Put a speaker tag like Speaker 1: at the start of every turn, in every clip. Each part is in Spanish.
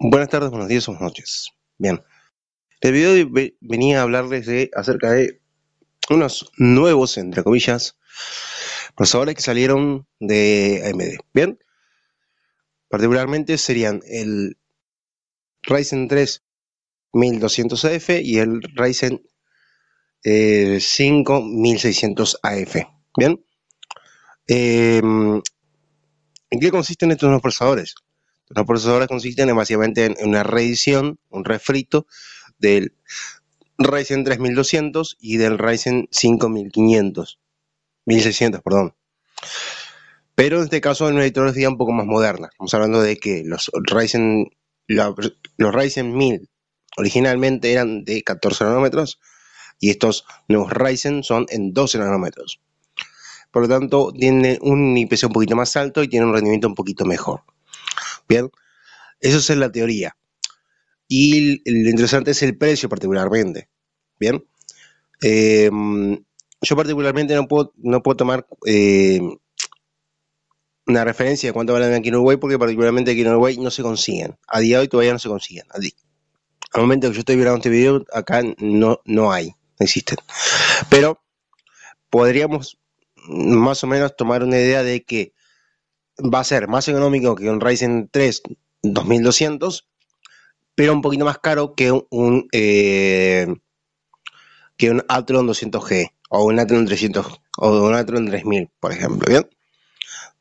Speaker 1: Buenas tardes, buenos días, buenas noches. Bien. El video venía a hablarles de acerca de unos nuevos, entre comillas, procesadores que salieron de AMD. Bien. Particularmente serían el Ryzen 3 1200AF y el Ryzen eh, 5 1600AF. Bien. Em, ¿En qué consisten estos nuevos procesadores? Los procesadores consisten básicamente en una reedición, un refrito del Ryzen 3200 y del Ryzen 5500, 1600, perdón. Pero en este caso en una tecnología un poco más moderna. Estamos hablando de que los Ryzen, los Ryzen 1000 originalmente eran de 14 nanómetros y estos nuevos Ryzen son en 12 nanómetros. Por lo tanto, tiene un IPC un poquito más alto y tiene un rendimiento un poquito mejor. Bien, eso es la teoría. Y lo interesante es el precio particularmente. Bien, em, yo particularmente no puedo, no puedo tomar eh, una referencia de cuánto valen aquí en Uruguay porque particularmente aquí en Uruguay no se consiguen. A día de hoy todavía no se consiguen. Al momento que yo estoy viendo este video, acá no, no hay, no existen. Pero podríamos más o menos tomar una idea de que va a ser más económico que un Ryzen 3 2200, pero un poquito más caro que un, eh, que un 200G o un Athlon 300 o un Athlon 3000, por ejemplo, ¿bien?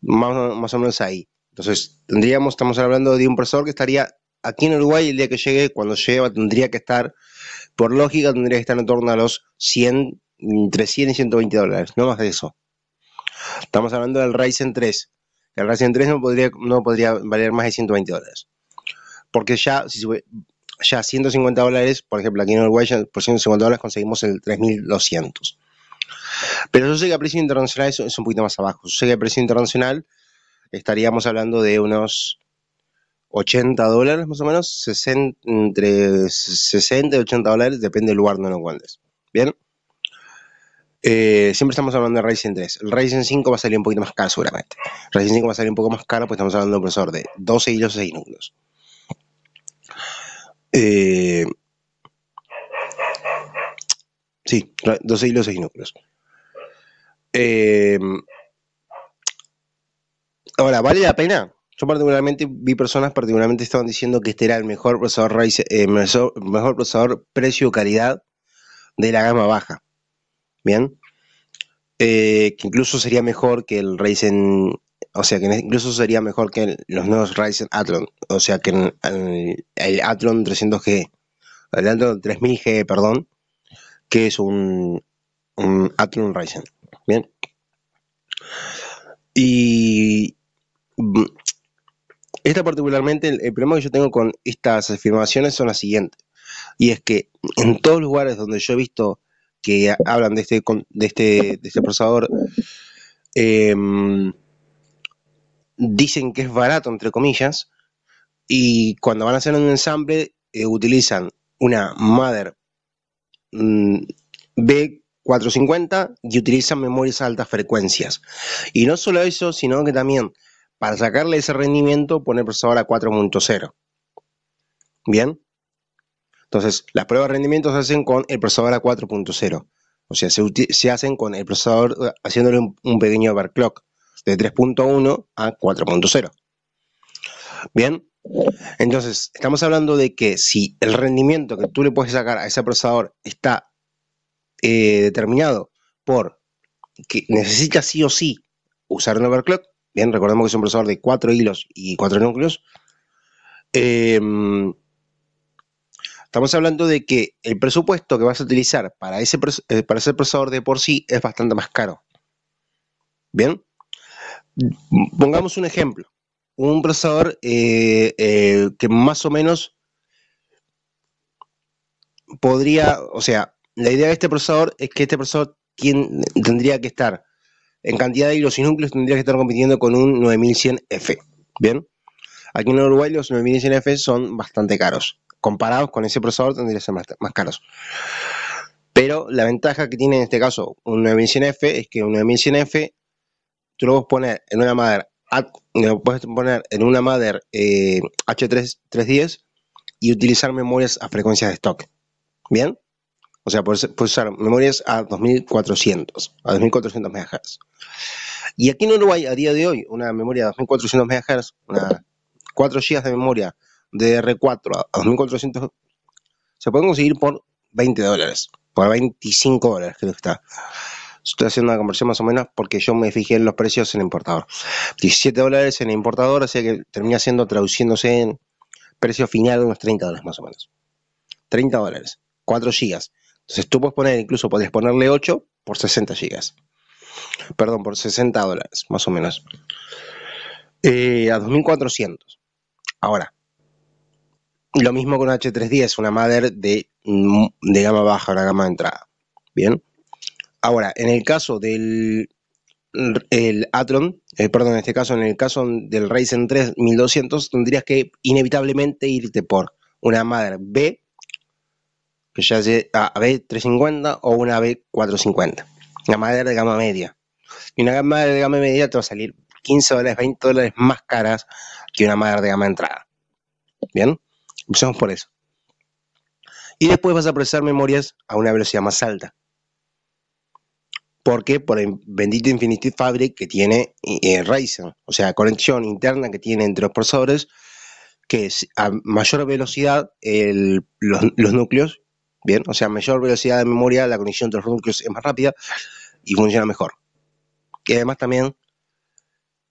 Speaker 1: Más, o menos ahí. Entonces, tendríamos, estamos hablando de un procesador que estaría aquí en Uruguay el día que llegue, cuando llegue, tendría que estar, por lógica, tendría que estar en torno a los 100, entre 100 y 120 dólares, no más de eso. Estamos hablando del Ryzen 3 el Racing 3 no podría, no podría valer más de 120 dólares. Porque ya, si ya 150 dólares, por ejemplo, aquí en Uruguay por 150 dólares conseguimos el 3200. Pero yo sé que a precio internacional es, es un poquito más abajo. Yo sé que a precio internacional estaríamos hablando de unos 80 dólares más o menos, entre 60 y 80 dólares, depende del lugar donde lo encuentres. Bien. Eh, siempre estamos hablando de Ryzen 3. El Ryzen 5 va a salir un poquito más caro seguramente. Ryzen 5 va a salir un poco más caro, pues estamos hablando de un procesador de 12 hilos, 6 núcleos. sí, 12 hilos, 6 núcleos. ahora, ¿vale la pena? Yo particularmente vi personas particularmente estaban diciendo que este era el mejor procesador, Ryzen, eh, mejor, mejor procesador precio-calidad de la gama baja. ¿bien? Eh, que incluso sería mejor que el Ryzen, o sea, que incluso sería mejor que los nuevos Ryzen Athlon, o sea, que el, el, 300G, el Athlon 3000G, perdón, que es un, un Ryzen, ¿bien? Y mm, esta particularmente, el, problema que yo tengo con estas afirmaciones son las siguientes. Y es que en todos los lugares donde yo he visto que hablan de este, de este, de este procesador em, dicen que es barato, entre comillas, y cuando van a hacer un ensamble eh, utilizan una Mother mm, B450 y utilizan memorias a altas frecuencias. Y no solo eso, sino que también para sacarle ese rendimiento el procesador a 4.0. Bien. Entonces, las pruebas de rendimiento se hacen con el procesador a 4.0. O sea, se, hacen con el procesador eh, haciéndole un, pequeño overclock de 3.1 a 4.0. Bien, entonces estamos hablando de que si el rendimiento que tú le puedes sacar a ese procesador está eh, determinado por que necesita sí o sí usar un overclock, bien, recordemos que es un procesador de 4 hilos y 4 núcleos, eh, Estamos hablando de que el presupuesto que vas a utilizar para ese, eh, para procesador de por sí es bastante más caro. Bien, pongamos un ejemplo. Un procesador eh, eh, que más o menos podría, o sea, la idea de este procesador es que este procesador quien tendría que estar en cantidad de los y núcleos, tendría que estar compitiendo con un 9100F. Bien, aquí en Uruguay los 9100F son bastante caros comparados con ese procesador tendría que ser más, caros. Pero la ventaja que tiene en este caso un 9100F es que un 9100F tú lo puedes poner en una madre, lo puedes poner en una madre eh, H310 y utilizar memorias a frecuencia de stock. ¿Bien? O sea, puedes, usar memorias a 2400, a 2400 MHz. Y aquí en Uruguay, a día de hoy, una memoria de 2400 MHz, una 4 GB de memoria de R4 a 2400 se pueden conseguir por 20 dólares, por 25 dólares creo que está. Estoy haciendo una conversión más o menos porque yo me fijé en los precios en el importador. 17 dólares en el importador, así que termina siendo traduciéndose en precio final de unos 30 dólares más o menos. 30 dólares, 4 gigas. Entonces tú puedes poner, incluso podrías ponerle 8 por 60 gigas. Perdón, por 60 dólares más o menos. Eh, a 2400. Ahora, lo mismo con H310, una madre mm, de, gama baja, una gama de entrada. Bien. Ahora, en el caso del el Atron, eh, perdón, en este caso, en el caso del Ryzen 3 1200, tendrías que inevitablemente irte por una madre B, que ya sea B350 o una B450, una madre de gama media. Y una madre de gama media te va a salir 15 dólares, 20 dólares más caras que una madre de gama de entrada. ¿Bien? por eso. Y después vas a procesar memorias a una velocidad más alta. ¿Por qué? Por el bendito Infinity Fabric que tiene eh, Ryzen. O sea, conexión interna que tiene entre los procesadores, que es a mayor velocidad los, núcleos Bien, o sea, mayor velocidad de memoria, la conexión entre los núcleos es más rápida y funciona mejor. Y además también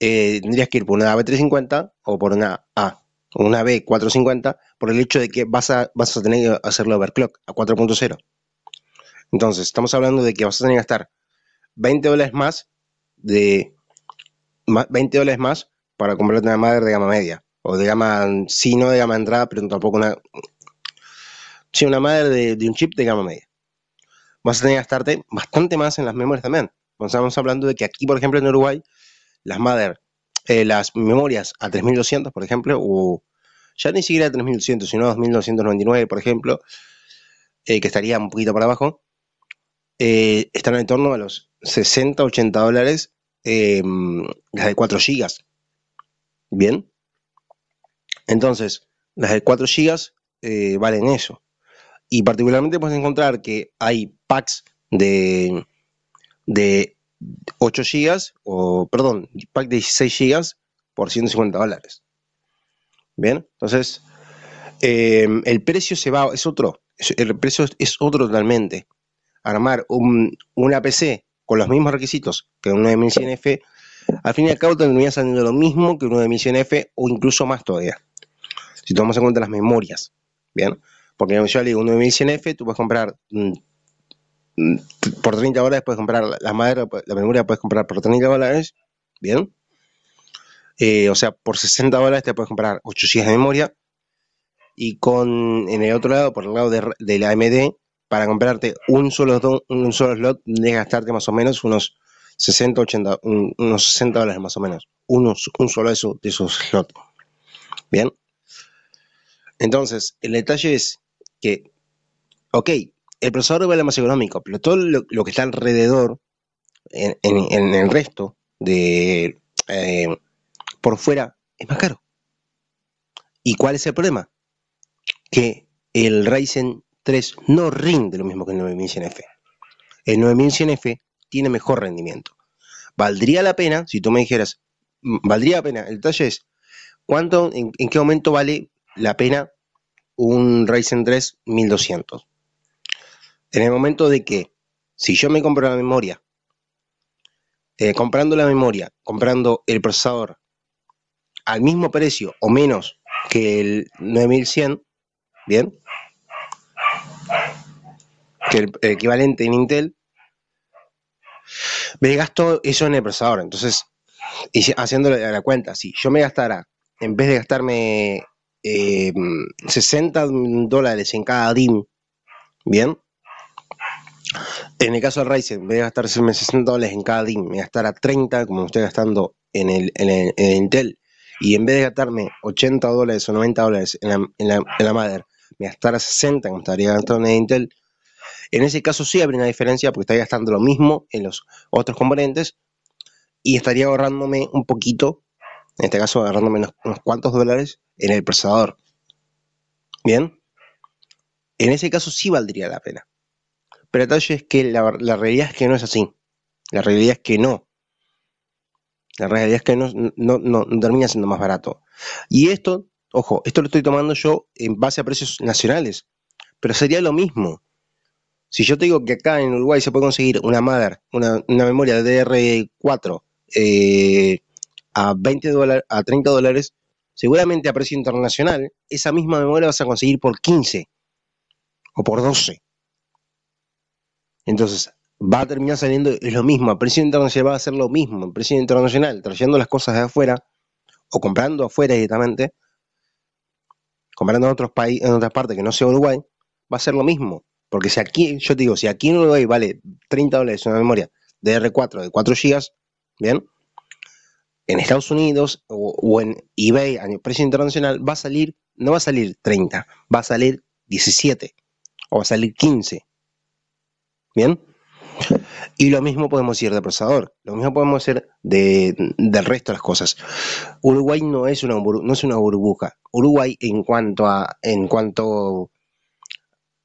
Speaker 1: eh, tendrías que ir por una ab 350 o por una A una B 450 por el hecho de que vas a, vas a tener que hacerlo overclock a 4.0. Entonces, estamos hablando de que vas a tener que gastar 20 dólares más de 20 más para comprarte una madre de gama media o de gama si no de gama entrada, pero tampoco una sí, una madre de, de, un chip de gama media. Vas a tener que gastarte bastante más en las memorias también. Estamos hablando de que aquí, por ejemplo, en Uruguay, las madres eh, las memorias a 3200, por ejemplo, o ya ni siquiera a 3200, sino a 2299, por ejemplo, eh, que estaría un poquito para abajo, eh, están en torno a los 60, 80 dólares, em, las de 4 GB. Bien. Entonces, las de 4 GB valen eso. Y particularmente puedes encontrar que hay packs de 8 gigas, o perdón, pack de 16 gigas por 150 dólares. Bien, entonces em, el precio se va, es otro, el precio es otro totalmente. Armar un, una PC con los mismos requisitos que un 9100 f al fin y al cabo termina saliendo lo mismo que un 9100 f o incluso más todavía. Si tomamos en cuenta las memorias, ¿bien? Porque yo le digo, un 9100 f tú puedes comprar mm, por 30 dólares puedes comprar la madera, pues, la memoria puedes comprar por 30 dólares, bien. Eh, o sea, por 60 dólares te puedes comprar 8 GB de memoria. Y con en el otro lado, por el lado de, la AMD, para comprarte un solo, un solo slot, de gastarte más o menos unos 60, 80, unos 60 dólares más o menos. Unos, un solo de esos slots. Bien. Entonces, el detalle es que, ok, el procesador vale más económico, pero todo lo, que está alrededor, en, el resto, de eh, por fuera, es más caro. ¿Y cuál es el problema? Que el Ryzen 3 no rinde lo mismo que el 9100F. El 9100F tiene mejor rendimiento. Valdría la pena, si tú me dijeras, mm, valdría la pena, el detalle es, ¿cuánto, en, en qué momento vale la pena un Ryzen 3 1200? En el momento de que, si yo me compro la memoria, eh, comprando la memoria, comprando el procesador al mismo precio o menos que el 9100, ¿bien? Que el, eh, equivalente en Intel, me gasto eso en el procesador. Entonces, y haciendo la cuenta, si yo me gastara, en vez de gastarme 60 eh, dólares en cada DIM, ¿bien? En el caso del Ryzen, voy a gastarme 60 dólares en cada DIM, voy a a 30 como estoy gastando en el, Intel. Y en vez de gastarme 80 dólares o 90 dólares en la, en la, me gastar a 60 como estaría gastando en el Intel. En ese caso sí habría una diferencia porque estaría gastando lo mismo en los otros componentes y estaría ahorrándome un poquito, en este caso ahorrándome unos cuantos dólares en el procesador. Bien. En ese caso sí valdría la pena. Pero el detalle es que la, realidad es que no es así. La realidad es que no. La realidad es que no, termina siendo más barato. Y esto, ojo, esto lo estoy tomando yo en base a precios nacionales. Pero sería lo mismo. Si yo te digo que acá en Uruguay se puede conseguir una mader una, una memoria DDR4 eh, a 20 a 30 dólares, seguramente a precio internacional, esa misma memoria vas a conseguir por 15 o por 12. Entonces, va a terminar saliendo, lo mismo, el precio internacional va a ser lo mismo, el precio internacional, trayendo las cosas de afuera, o comprando afuera directamente, comprando en otros países, en otras partes que no sea Uruguay, va a ser lo mismo. Porque si aquí, yo te digo, si aquí en Uruguay vale 30 dólares una memoria de r 4 de 4 GB, ¿bien? En Estados Unidos o, en eBay a precio internacional va a salir, no va a salir 30, va a salir 17 o va a salir 15 ¿Bien? Y lo mismo podemos decir de procesador, lo mismo podemos hacer de, del resto de las cosas. Uruguay no es una, no es una burbuja. Uruguay en cuanto a en cuanto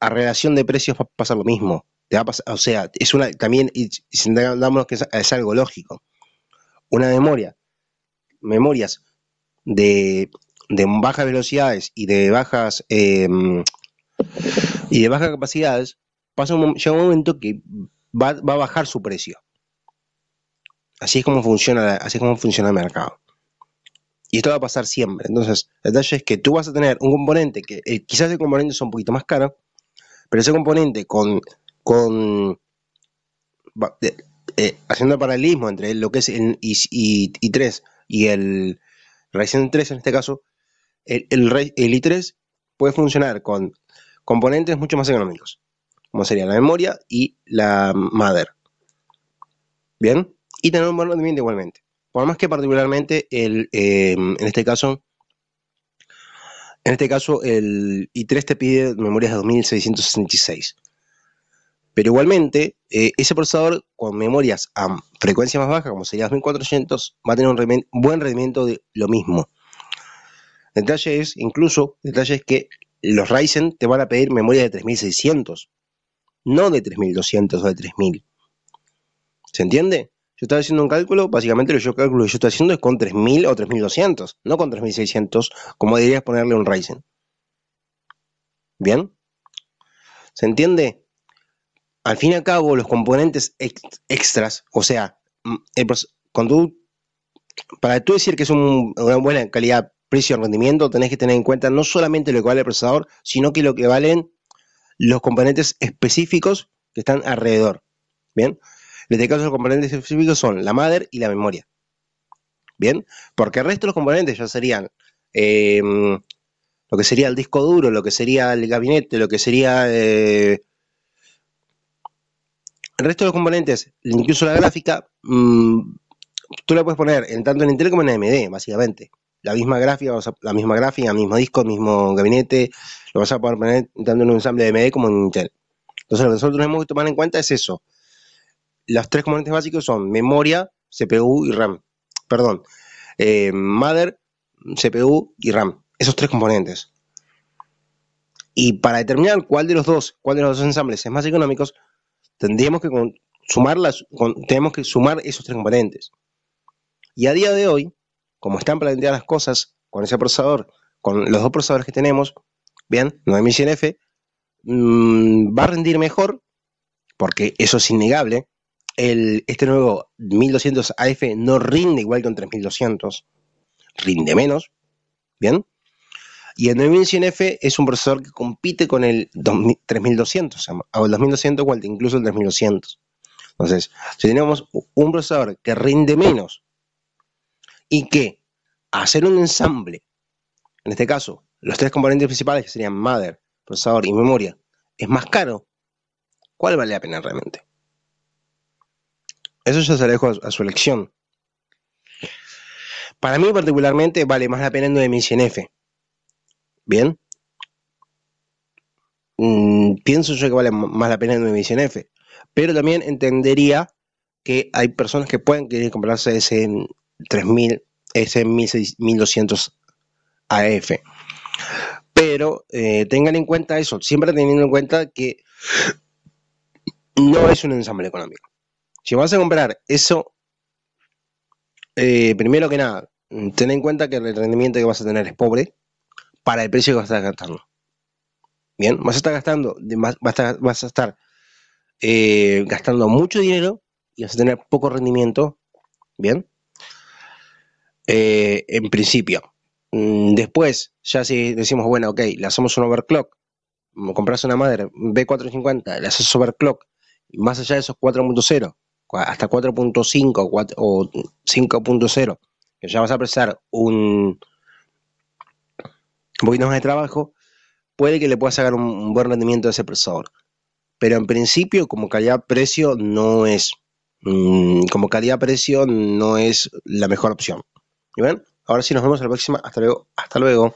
Speaker 1: a relación de precios pasa lo mismo. Te va a pasar, o sea, es una también y, que es, algo lógico. Una memoria, memorias de, de bajas velocidades y de bajas em, y de bajas capacidades pasa un, llega un momento que va, a bajar su precio. Así es como funciona, así es como funciona el mercado. Y esto va a pasar siempre. Entonces, el detalle es que tú vas a tener un componente que eh, quizás el componente es un poquito más caro, pero ese componente con, con eh, eh, haciendo paralelismo entre lo que es el i3 y el Ryzen 3 en este caso, el, el i3 puede funcionar con componentes mucho más económicos como sería la memoria y la mother. Bien, y tener un buen rendimiento igualmente. Por más que particularmente em, en este caso, en este caso el i3 te pide memorias de 2666. Pero igualmente, eh, ese procesador con memorias a frecuencia más baja, como sería 2400, va a tener un buen rendimiento de lo mismo. Detalle es, incluso, detalle es que los Ryzen te van a pedir memorias de 3600 no de 3.200 o de 3.000. ¿Se entiende? Yo estaba haciendo un cálculo, básicamente lo yo calculo que yo estoy haciendo es con 3.000 o 3.200, no con 3.600, como dirías ponerle un Ryzen. ¿Bien? ¿Se entiende? Al fin y al cabo, los componentes extras, o sea, mm, para tú decir que es una buena calidad, precio rendimiento, tenés que tener en cuenta no solamente lo que vale el procesador, sino que lo que valen los componentes específicos que están alrededor. Bien, en este caso los componentes específicos son la madre y la memoria. Bien, porque el resto de los componentes ya serían em, lo que sería el disco duro, lo que sería el gabinete, lo que sería eh, el resto de los componentes, incluso la gráfica, mm, tú la puedes poner en tanto en Intel como en AMD, básicamente la misma gráfica, la misma gráfica, mismo disco, mismo gabinete, lo vas a poder poner tanto en un ensamble de MD como en Intel. Entonces lo que nosotros tenemos que tomar en cuenta es eso. Los tres componentes básicos son memoria, CPU y RAM. Perdón, eh, mother, CPU y RAM. Esos tres componentes. Y para determinar cuál de los dos, cuál de los dos ensambles es más económico, tendríamos que sumar tenemos que sumar esos tres componentes. Y a día de hoy, como están planteadas las cosas con ese procesador, con los dos procesadores que tenemos, bien, 9100F, mm, va a rendir mejor, porque eso es innegable. este nuevo 1200 AF no rinde igual que un 3200, rinde menos, bien. Y el 9100F es un procesador que compite con el 3200, o el 2200 o incluso el 3200. Entonces, si tenemos un procesador que rinde menos y que hacer un ensamble, en este caso, los tres componentes principales que serían mother, procesador y memoria, es más caro, ¿cuál vale la pena realmente? Eso ya se dejo a, su elección. Para mí particularmente vale más la pena el 9100F. ¿Bien? Mm, pienso yo que vale más la pena el 9100F. Pero también entendería que hay personas que pueden querer comprarse ese 3000 s doscientos AF. Pero eh, tengan en cuenta eso, siempre teniendo en cuenta que no es un ensamble económico. Si vas a comprar eso, eh, primero que nada, ten en cuenta que el rendimiento que vas a tener es pobre para el precio que vas a estar gastando. Bien, vas a estar gastando, vas a eh, gastando mucho dinero y vas a tener poco rendimiento. Bien, eh, en principio. Mm, después, ya si decimos, bueno, ok, le hacemos un overclock, mm, compras una madre B450, le haces overclock, más allá de esos 4.0, hasta 4.5 o 5.0, que ya vas a prestar un, buen de trabajo, puede que le puedas sacar un, buen rendimiento a ese procesador. Pero en principio, como calidad-precio, no es. Mm, como calidad-precio, no es la mejor opción. Y bueno, ahora sí nos vemos en la próxima. Hasta luego. Hasta luego.